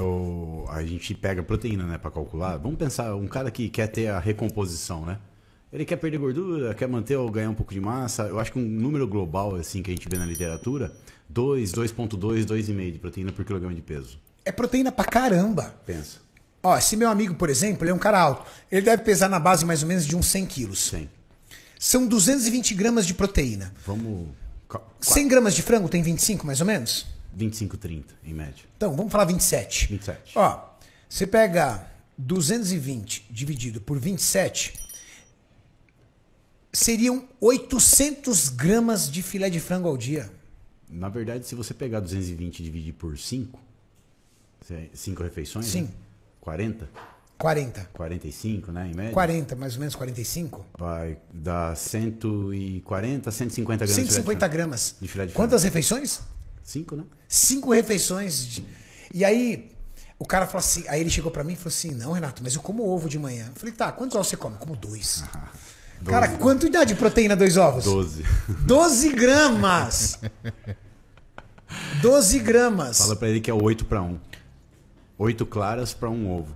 eu, é a gente pega proteína, né, para calcular. Vamos pensar, um cara que quer ter a recomposição, né? Ele quer perder gordura, quer manter ou ganhar um pouco de massa. Eu acho que um número global, assim, que a gente vê na literatura, 2, 2.2, 2,5 de proteína por quilograma de peso. É proteína pra caramba. Pensa. Ó, se meu amigo, por exemplo, ele é um cara alto, ele deve pesar na base mais ou menos de uns 100 quilos. 100. São 220 gramas de proteína. Vamos... 100 gramas de frango tem 25, mais ou menos? 25, 30, em média. Então, vamos falar 27. 27. Ó, você pega 220 dividido por 27, seriam 800 gramas de filé de frango ao dia. Na verdade, se você pegar 220 e dividir por 5, 5 refeições? Né? Sim. Né? 40? 40. 45, né, em média? 40, mais ou menos 45. Vai dar 140, 150 gramas. 150 de gramas. De filé de frango. Quantas refeições? Cinco, né? Cinco refeições. De... E aí, o cara falou assim. Aí ele chegou para mim e falou assim: Não, Renato, mas eu como ovo de manhã. Eu falei: Tá, quantos ovos você come? Eu como dois. Ah, cara, quantidade de proteína dois ovos? Doze. Doze gramas! Doze gramas. Fala para ele que é oito para um. Oito claras para um ovo.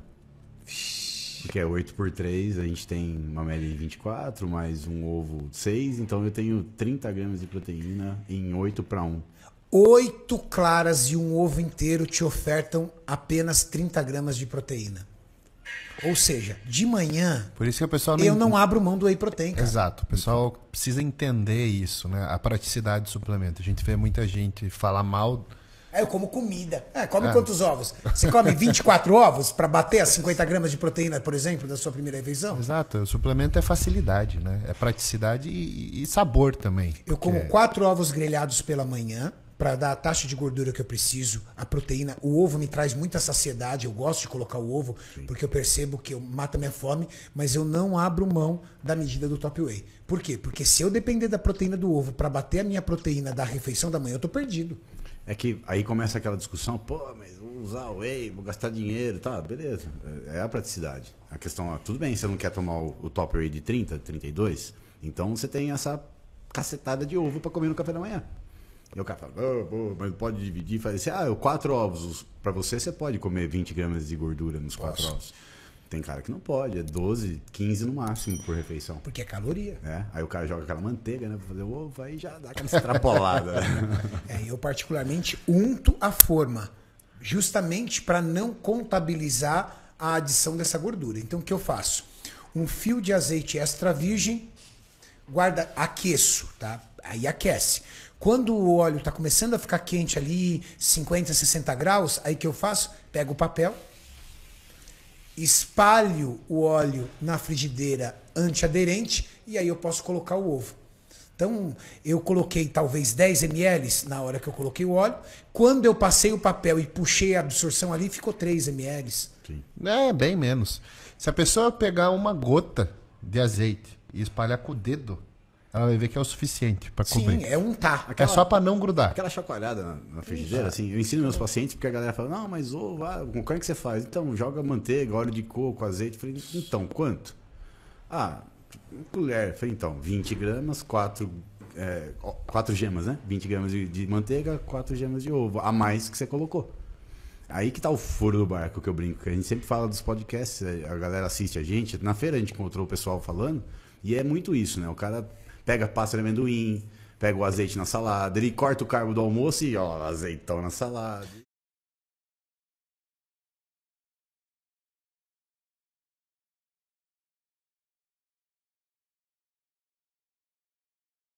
Porque é 8 por 3, a gente tem uma média de 24, mais um ovo 6, então eu tenho 30 gramas de proteína em 8 para 1 oito claras e um ovo inteiro te ofertam apenas 30 gramas de proteína. Ou seja, de manhã. Por isso que o pessoal não Eu não abro mão do whey protein. Cara. Exato. O pessoal precisa entender isso, né? A praticidade do suplemento. A gente vê muita gente falar mal. É, eu como comida. É, come é. quantos ovos? Você come 24 ovos para bater as 50 gramas de proteína, por exemplo, da sua primeira refeição? Exato. O suplemento é facilidade, né? É praticidade e, e sabor também. Eu como é. quatro ovos grelhados pela manhã para dar a taxa de gordura que eu preciso, a proteína. O ovo me traz muita saciedade, eu gosto de colocar o ovo, Sim. porque eu percebo que eu mata minha fome, mas eu não abro mão da medida do top whey. Por quê? Porque se eu depender da proteína do ovo para bater a minha proteína da refeição da manhã, eu tô perdido. É que aí começa aquela discussão, pô, mas vou usar o whey, vou gastar dinheiro, tá, beleza. É, é a praticidade. A questão, ah, tudo bem, você não quer tomar o, o top whey de 30, 32, então você tem essa cacetada de ovo para comer no café da manhã. E o cara fala, oh, oh, mas pode dividir. fazer, assim, ah, quatro ovos. Para você, você pode comer 20 gramas de gordura nos quatro ovos. Tem cara que não pode, é 12, 15 no máximo por refeição. Porque é caloria. É, aí o cara joga aquela manteiga, né? Pra fazer o ovo, aí já dá aquela extrapolada. é, eu particularmente unto a forma, justamente para não contabilizar a adição dessa gordura. Então o que eu faço? Um fio de azeite extra virgem, guarda, aqueço, tá? aí aquece. Quando o óleo está começando a ficar quente ali, 50, 60 graus, aí que eu faço? Pego o papel, espalho o óleo na frigideira antiaderente e aí eu posso colocar o ovo. Então, eu coloquei talvez 10 ml na hora que eu coloquei o óleo. Quando eu passei o papel e puxei a absorção ali, ficou 3 ml. Sim. É, bem menos. Se a pessoa pegar uma gota de azeite e espalhar com o dedo, ela vai ver que é o suficiente para cobrir. Sim, é um tá. É aquela, é só para não grudar. Aquela chacoalhada na, frigideira, assim. Eu ensino meus pacientes porque a galera fala, não, mas ovo, ah, como é que você faz? Então, joga manteiga, óleo de coco, azeite. Eu falei, então, quanto? Ah, colher. Eu falei, então, 20 gramas, 4 é, quatro gemas, né? 20 gramas de, de, manteiga, 4 gemas de ovo, a mais que você colocou. Aí que tá o furo do barco que eu brinco, que a gente sempre fala dos podcasts, a galera assiste a gente, na feira a gente encontrou o pessoal falando, e é muito isso, né? O cara Pega pasta de amendoim, pega o azeite na salada. Ele corta o carbo do almoço e, ó, azeitão na salada.